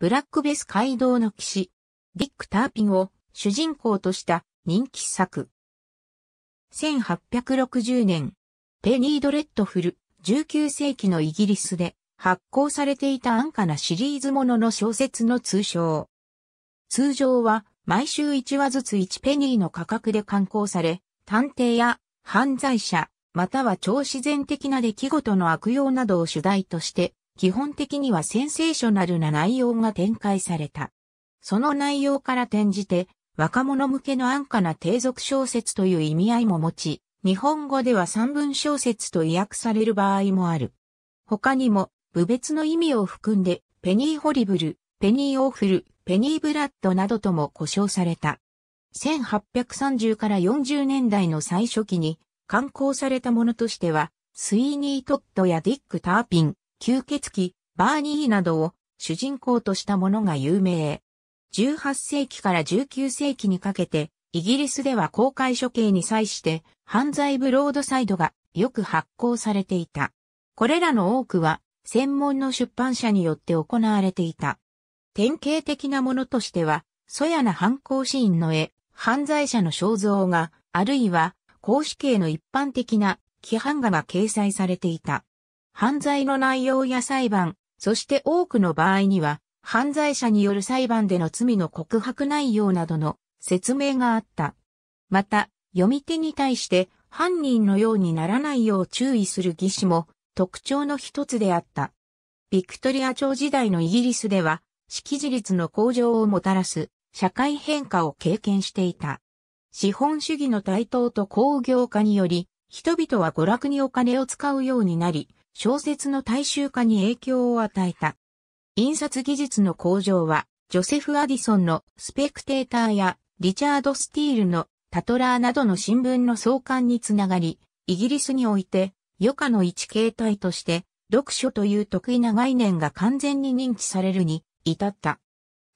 ブラックベス街道の騎士、ディック・ターピンを主人公とした人気作。1860年、ペニードレッドフル、19世紀のイギリスで発行されていた安価なシリーズものの小説の通称。通常は毎週1話ずつ1ペニーの価格で刊行され、探偵や犯罪者、または超自然的な出来事の悪用などを主題として基本的にはセンセーショナルな内容が展開された。その内容から転じて、若者向けの安価な低俗小説という意味合いも持ち、日本語では三文小説と意訳される場合もある。他にも、部別の意味を含んで、ペニーホリブル、ペニーオーフル、ペニーブラッドなどとも呼称された。1830から40年代の最初期に、刊行されたものとしては、スイーニー・トットやディック・ターピン、吸血鬼、バーニーなどを主人公としたものが有名。18世紀から19世紀にかけて、イギリスでは公開処刑に際して犯罪ブロードサイドがよく発行されていた。これらの多くは専門の出版社によって行われていた。典型的なものとしては、そやな犯行シーンの絵、犯罪者の肖像画、あるいは、公式絵の一般的な規範画が掲載されていた。犯罪の内容や裁判、そして多くの場合には、犯罪者による裁判での罪の告白内容などの説明があった。また、読み手に対して犯人のようにならないよう注意する義士も特徴の一つであった。ビクトリア朝時代のイギリスでは、識字率の向上をもたらす社会変化を経験していた。資本主義の台頭と工業化により、人々は娯楽にお金を使うようになり、小説の大衆化に影響を与えた。印刷技術の向上は、ジョセフ・アディソンのスペクテーターやリチャード・スティールのタトラーなどの新聞の創刊につながり、イギリスにおいて余暇の一形態として読書という得意な概念が完全に認知されるに至った。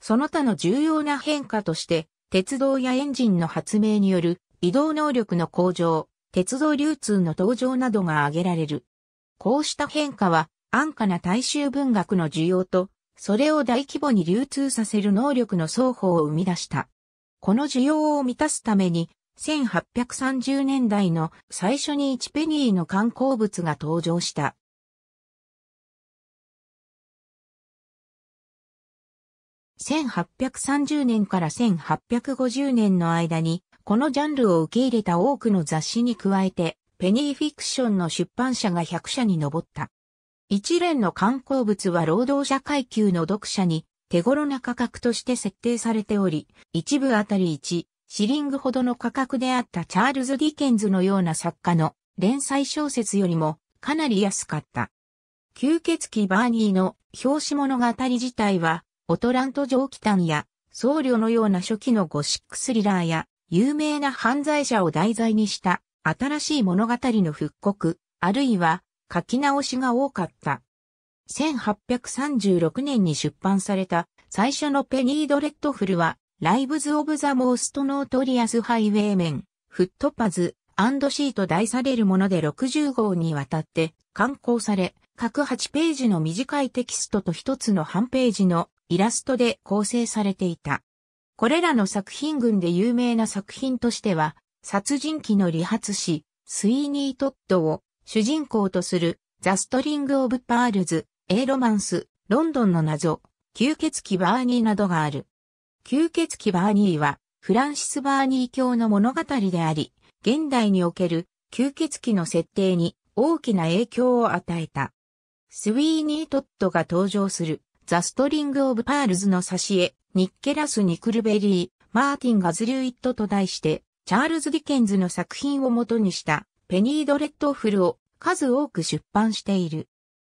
その他の重要な変化として、鉄道やエンジンの発明による移動能力の向上、鉄道流通の登場などが挙げられる。こうした変化は安価な大衆文学の需要と、それを大規模に流通させる能力の双方を生み出した。この需要を満たすために、1830年代の最初に1ペニーの観光物が登場した。1830年から1850年の間に、このジャンルを受け入れた多くの雑誌に加えて、ペニーフィクションの出版社が100社に上った。一連の刊行物は労働者階級の読者に手頃な価格として設定されており、一部あたり1、シリングほどの価格であったチャールズ・ディケンズのような作家の連載小説よりもかなり安かった。吸血鬼バーニーの表紙物語自体は、オトラント蒸気炭や僧侶のような初期のゴシックスリラーや有名な犯罪者を題材にした新しい物語の復刻、あるいは書き直しが多かった。1836年に出版された最初のペニードレッドフルは、ライブズ・オブ・ザ・モースト・ノートリアス・ハイウェイメン、フットパズ、アンドシーと題されるもので60号にわたって刊行され、各8ページの短いテキストと一つの半ページのイラストで構成されていた。これらの作品群で有名な作品としては、殺人鬼の理髪師、スイーニー・トッドを主人公とするザ・ストリング・オブ・パールズ、エーロマンス、ロンドンの謎、吸血鬼バーニーなどがある。吸血鬼バーニーはフランシス・バーニー教の物語であり、現代における吸血鬼の設定に大きな影響を与えた。スウィーニー・トッドが登場するザ・ストリング・オブ・パールズの挿絵、ニッケラス・ニクルベリー、マーティン・ガズリュイットと題して、チャールズ・ディケンズの作品を元にしたペニード・レッドフルを数多く出版している。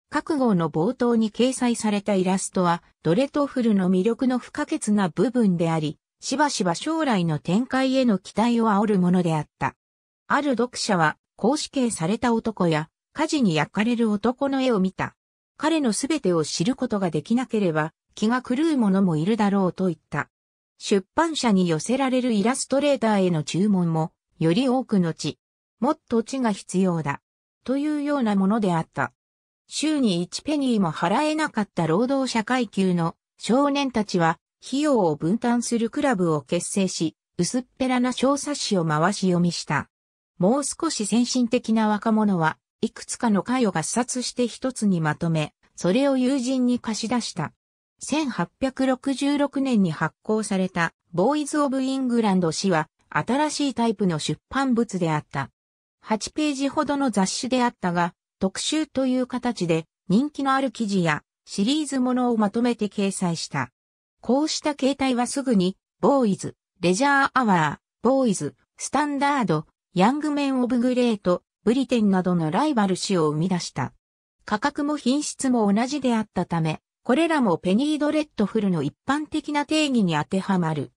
各号の冒頭に掲載されたイラストはドレッドフルの魅力の不可欠な部分であり、しばしば将来の展開への期待を煽るものであった。ある読者は、公式刑された男や、火事に焼かれる男の絵を見た。彼のすべてを知ることができなければ、気が狂う者もいるだろうと言った。出版社に寄せられるイラストレーターへの注文も、より多くの地、もっと地が必要だ、というようなものであった。週に1ペニーも払えなかった労働者階級の少年たちは、費用を分担するクラブを結成し、薄っぺらな小冊子を回し読みした。もう少し先進的な若者は、いくつかの会を合冊して一つにまとめ、それを友人に貸し出した。1866年に発行されたボーイズ・オブ・イングランド誌は新しいタイプの出版物であった。8ページほどの雑誌であったが、特集という形で人気のある記事やシリーズものをまとめて掲載した。こうした形態はすぐに、ボーイズ、レジャーアワー、ボーイズ、スタンダード、ヤングメン・オブ・グレート、ブリテンなどのライバル誌を生み出した。価格も品質も同じであったため、これらもペニードレッドフルの一般的な定義に当てはまる。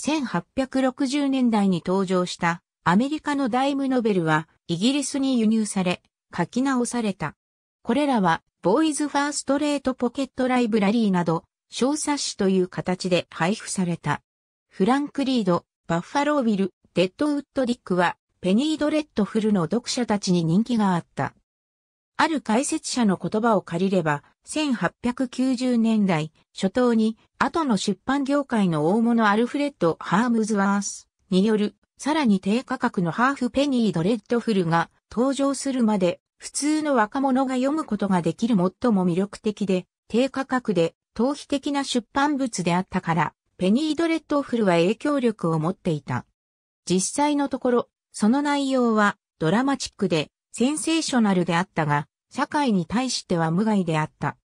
1860年代に登場したアメリカのダイムノベルはイギリスに輸入され、書き直された。これらはボーイズファーストレートポケットライブラリーなど小冊子という形で配布された。フランク・リード、バッファロービル、デッドウッド・ディックはペニードレッドフルの読者たちに人気があった。ある解説者の言葉を借りれば、1890年代初頭に後の出版業界の大物アルフレッド・ハームズワースによるさらに低価格のハーフペニー・ドレッドフルが登場するまで普通の若者が読むことができる最も魅力的で低価格で逃避的な出版物であったから、ペニードレッドフルは影響力を持っていた。実際のところ、その内容はドラマチックでセンセーショナルであったが、社会に対しては無害であった。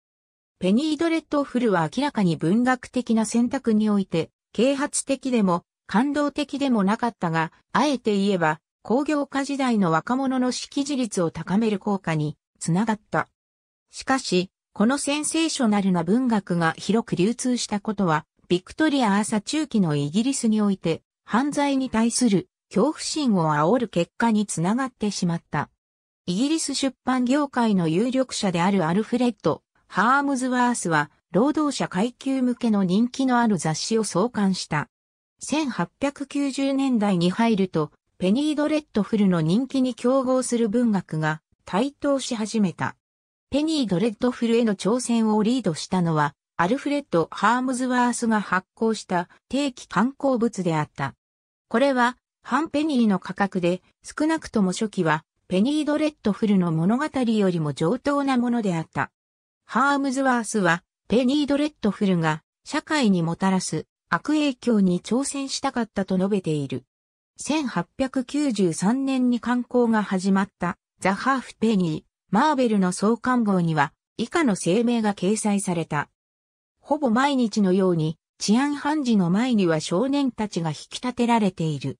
ペニードレッドフルは明らかに文学的な選択において、啓発的でも感動的でもなかったが、あえて言えば、工業化時代の若者の識字率を高める効果につながった。しかし、このセンセーショナルな文学が広く流通したことは、ビクトリア朝中期のイギリスにおいて、犯罪に対する恐怖心を煽る結果につながってしまった。イギリス出版業界の有力者であるアルフレッド・ハームズワースは、労働者階級向けの人気のある雑誌を創刊した。1890年代に入ると、ペニードレッドフルの人気に競合する文学が台頭し始めた。ペニードレッドフルへの挑戦をリードしたのは、アルフレッド・ハームズワースが発行した定期刊行物であった。これは、半ペニーの価格で、少なくとも初期はペニード・レッドフルの物語よりも上等なものであった。ハームズワースは、ペニード・レッドフルが、社会にもたらす悪影響に挑戦したかったと述べている。1893年に刊行が始まったザ・ハーフペニー、マーベルの創刊号には以下の声明が掲載された。ほぼ毎日のように治安判事の前には少年たちが引き立てられている。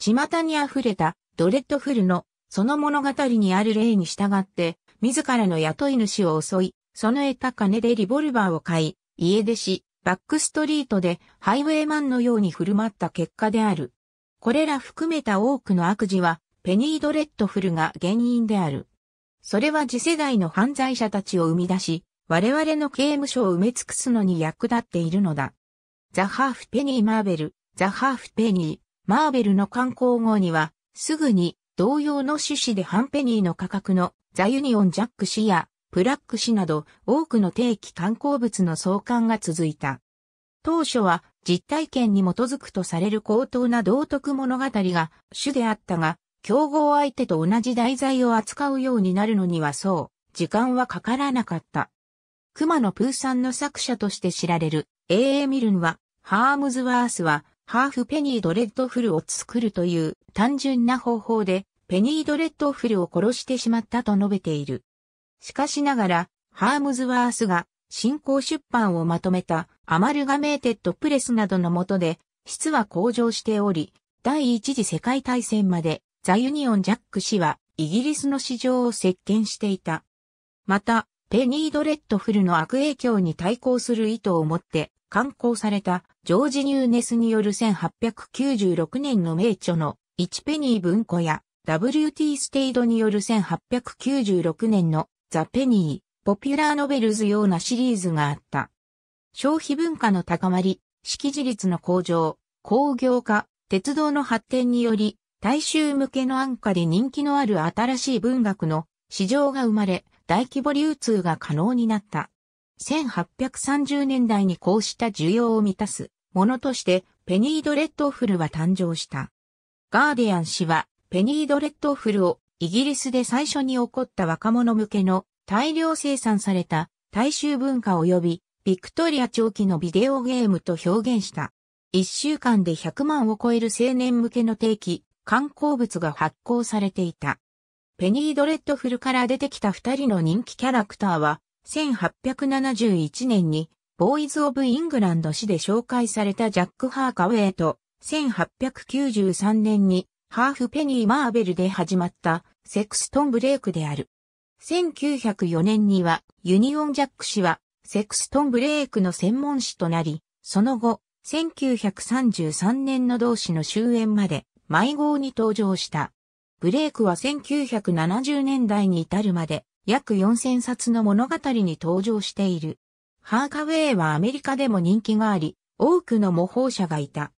巷に溢れたドレッドフルのその物語にある例に従って、自らの雇い主を襲い、その得た金でリボルバーを買い、家出し、バックストリートでハイウェイマンのように振る舞った結果である。これら含めた多くの悪事は、ペニードレッドフルが原因である。それは次世代の犯罪者たちを生み出し、我々の刑務所を埋め尽くすのに役立っているのだ。ザ・ハーフ・ペニー・マーベル、ザ・ハーフ・ペニー、マーベルの観光後には、すぐに同様の趣旨でンペニーの価格のザ・ユニオン・ジャック氏やプラック氏など多くの定期観光物の相関が続いた。当初は実体験に基づくとされる高等な道徳物語が主であったが、競合相手と同じ題材を扱うようになるのにはそう、時間はかからなかった。熊野プーさんの作者として知られる A.A. ミルンは、ハームズワースは、ハーフペニードレッドフルを作るという単純な方法で、ペニードレッドフルを殺してしまったと述べている。しかしながら、ハームズワースが新興出版をまとめたアマルガメーテッドプレスなどのもとで、質は向上しており、第一次世界大戦までザ・ユニオン・ジャック氏はイギリスの市場を席巻していた。また、ペニードレッドフルの悪影響に対抗する意図を持って刊行されたジョージ・ニューネスによる1896年の名著の1ペニー文庫や WT ステイドによる1896年のザ・ペニー、ポピュラーノベルズようなシリーズがあった。消費文化の高まり、識字率の向上、工業化、鉄道の発展により、大衆向けの安価で人気のある新しい文学の市場が生まれ、大規模流通が可能になった。1830年代にこうした需要を満たすものとして、ペニード・レッドフルは誕生した。ガーディアン氏は、ペニードレッドフルをイギリスで最初に起こった若者向けの大量生産された大衆文化及びビクトリア長期のビデオゲームと表現した。一週間で100万を超える青年向けの定期、観光物が発行されていた。ペニードレッドフルから出てきた二人の人気キャラクターは、1871年に、ボーイズ・オブ・イングランド市で紹介されたジャック・ハーカウェイと、1893年に、ハーフペニー・マーベルで始まったセクストン・ブレイクである。1904年にはユニオン・ジャック氏はセクストン・ブレイクの専門誌となり、その後、1933年の同誌の終焉まで迷子に登場した。ブレイクは1970年代に至るまで約4000冊の物語に登場している。ハーカウェイはアメリカでも人気があり、多くの模倣者がいた。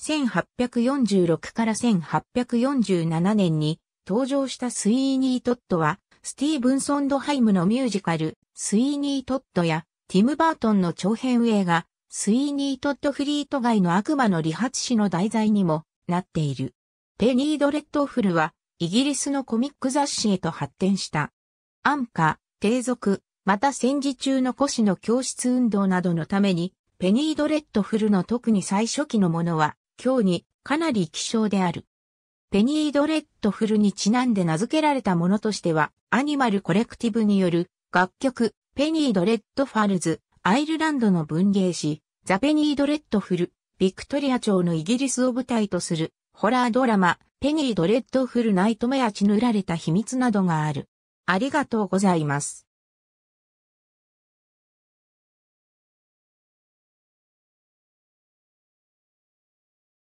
1846から1847年に登場したスイーニー・トットは、スティーブンソンドハイムのミュージカル、スイーニー・トットや、ティム・バートンの長編映画、スイーニー・トット・フリート街の悪魔の理髪師の題材にもなっている。ペニー・ドレッドフルは、イギリスのコミック雑誌へと発展した。安価、低俗、また戦時中の古紙の教室運動などのために、ペニードレッドフルの特に最初期のものは、今日にかなり希少である。ペニードレッドフルにちなんで名付けられたものとしては、アニマルコレクティブによる楽曲、ペニードレッドファルズ、アイルランドの文芸誌、ザ・ペニードレッドフル、ビクトリア朝のイギリスを舞台とする、ホラードラマ、ペニードレッドフルナイトメア血塗られた秘密などがある。ありがとうございます。